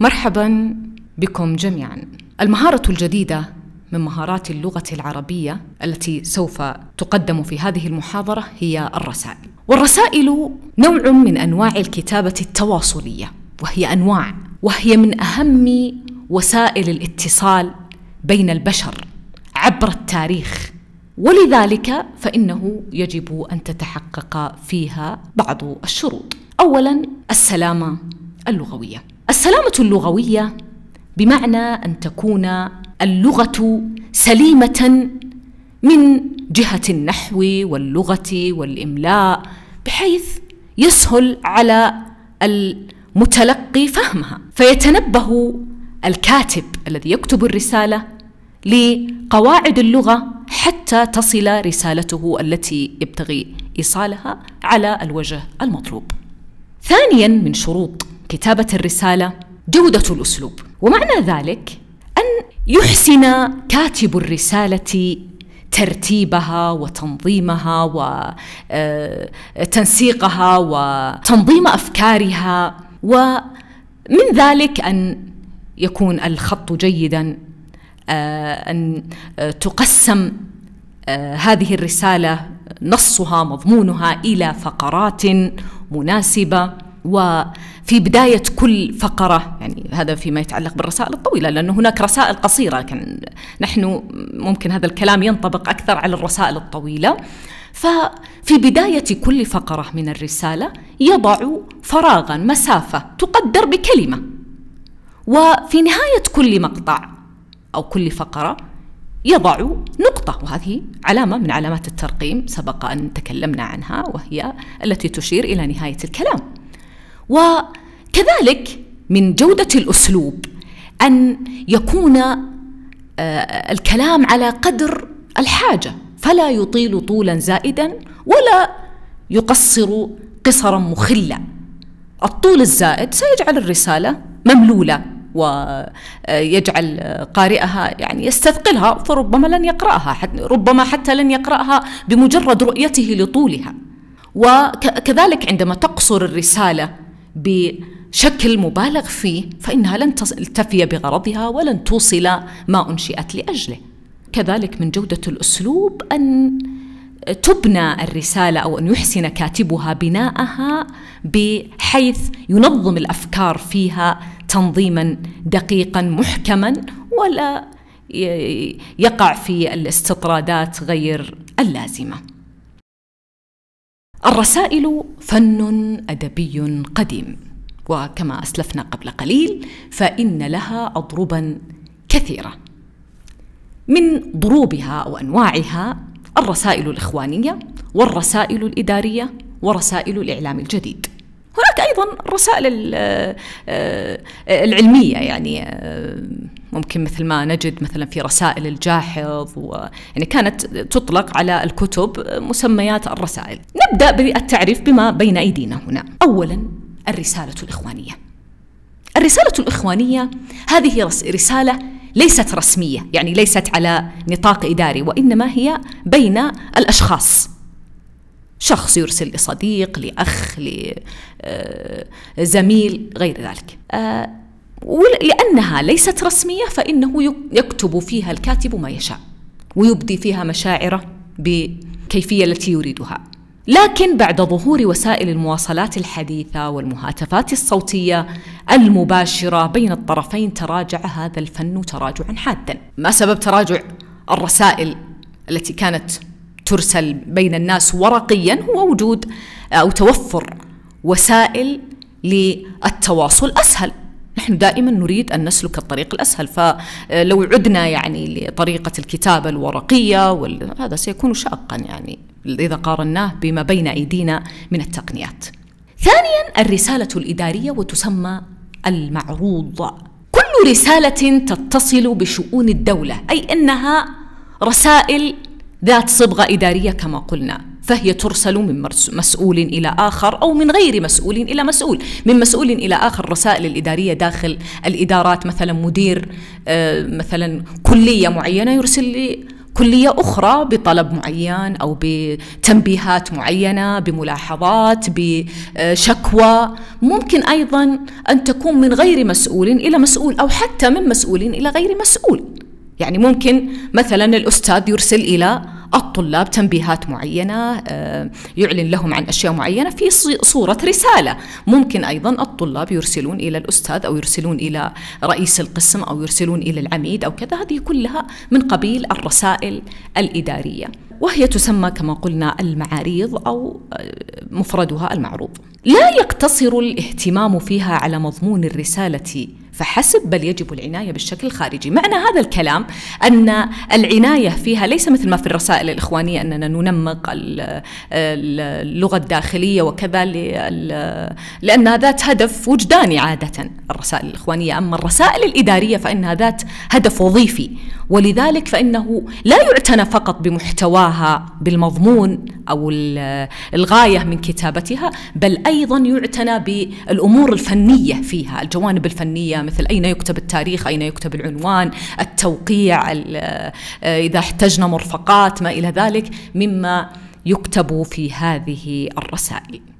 مرحبا بكم جميعا المهارة الجديدة من مهارات اللغة العربية التي سوف تقدم في هذه المحاضرة هي الرسائل والرسائل نوع من أنواع الكتابة التواصلية وهي أنواع وهي من أهم وسائل الاتصال بين البشر عبر التاريخ ولذلك فإنه يجب أن تتحقق فيها بعض الشروط أولا السلامة اللغوية السلامة اللغوية بمعنى أن تكون اللغة سليمة من جهة النحو واللغة والإملاء بحيث يسهل على المتلقي فهمها فيتنبه الكاتب الذي يكتب الرسالة لقواعد اللغة حتى تصل رسالته التي يبتغي إيصالها على الوجه المطلوب. ثانيا من شروط كتابة الرسالة جودة الأسلوب ومعنى ذلك أن يحسن كاتب الرسالة ترتيبها وتنظيمها وتنسيقها آه، وتنظيم أفكارها ومن ذلك أن يكون الخط جيدا آه، أن تقسم آه، هذه الرسالة نصها مضمونها إلى فقرات مناسبة وفي بداية كل فقرة يعني هذا فيما يتعلق بالرسائل الطويلة لأن هناك رسائل قصيرة لكن نحن ممكن هذا الكلام ينطبق أكثر على الرسائل الطويلة ففي بداية كل فقرة من الرسالة يضع فراغا مسافة تقدر بكلمة وفي نهاية كل مقطع أو كل فقرة يضع نقطة وهذه علامة من علامات الترقيم سبق أن تكلمنا عنها وهي التي تشير إلى نهاية الكلام وكذلك من جودة الأسلوب أن يكون آه، الكلام على قدر الحاجة فلا يطيل طولا زائدا ولا يقصر قصرا مخلا الطول الزائد سيجعل الرسالة مملولة ويجعل آه، قارئها يعني يستثقلها فربما لن يقرأها ربما حتى لن يقرأها بمجرد رؤيته لطولها وكذلك عندما تقصر الرسالة بشكل مبالغ فيه فإنها لن تفي بغرضها ولن توصل ما أنشئت لأجله كذلك من جودة الأسلوب أن تبنى الرسالة أو أن يحسن كاتبها بناءها بحيث ينظم الأفكار فيها تنظيما دقيقا محكما ولا يقع في الاستطرادات غير اللازمه الرسائل فن ادبي قديم وكما اسلفنا قبل قليل فان لها اضربا كثيره من ضروبها وانواعها الرسائل الاخوانيه والرسائل الاداريه ورسائل الاعلام الجديد هناك ايضا الرسائل آه، آه، العلميه يعني آه، ممكن مثل ما نجد مثلا في رسائل الجاحظ و... يعني كانت تطلق على الكتب مسميات الرسائل نبدأ بالتعريف بما بين أيدينا هنا أولا الرسالة الإخوانية الرسالة الإخوانية هذه رسالة ليست رسمية يعني ليست على نطاق إداري وإنما هي بين الأشخاص شخص يرسل لصديق لأخ لزميل آه، غير ذلك آه، ولأنها ليست رسمية فإنه يكتب فيها الكاتب ما يشاء ويبدي فيها مشاعره بكيفية التي يريدها لكن بعد ظهور وسائل المواصلات الحديثة والمهاتفات الصوتية المباشرة بين الطرفين تراجع هذا الفن تراجعا حادا ما سبب تراجع الرسائل التي كانت ترسل بين الناس ورقيا هو وجود أو توفر وسائل للتواصل أسهل نحن دائما نريد أن نسلك الطريق الأسهل فلو آه، عدنا يعني لطريقة الكتابة الورقية هذا سيكون شاقا يعني إذا قارناه بما بين أيدينا من التقنيات ثانيا الرسالة الإدارية وتسمى المعروض كل رسالة تتصل بشؤون الدولة أي أنها رسائل ذات صبغة إدارية كما قلنا فهي ترسل من مسؤول إلى آخر أو من غير مسؤول إلى مسؤول من مسؤول إلى آخر الرسائل الإدارية داخل الإدارات مثلا مدير آه، مثلا كلية معينة يرسل لي كلية أخرى بطلب معين أو بتنبيهات معينة بملاحظات بشكوى ممكن أيضا أن تكون من غير مسؤول إلى مسؤول أو حتى من مسؤول إلى غير مسؤول يعني ممكن مثلا الأستاذ يرسل إلى الطلاب تنبيهات معينة آه، يعلن لهم عن أشياء معينة في صورة رسالة ممكن أيضا الطلاب يرسلون إلى الأستاذ أو يرسلون إلى رئيس القسم أو يرسلون إلى العميد أو كذا هذه كلها من قبيل الرسائل الإدارية وهي تسمى كما قلنا المعاريض أو آه، مفردها المعروض لا يقتصر الاهتمام فيها على مضمون الرسالة فحسب بل يجب العناية بالشكل الخارجي معنى هذا الكلام أن العناية فيها ليس مثل ما في الرسائل الإخوانية أننا ننمق اللغة الداخلية وكذا لأنها ذات هدف وجداني عادة الرسائل الإخوانية أما الرسائل الإدارية فإنها ذات هدف وظيفي ولذلك فإنه لا يعتنى فقط بمحتواها بالمضمون أو الغاية من كتابتها بل أيضا يعتنى بالأمور الفنية فيها الجوانب الفنية مثل أين يكتب التاريخ أين يكتب العنوان التوقيع آه، إذا احتجنا مرفقات ما إلى ذلك مما يكتب في هذه الرسائل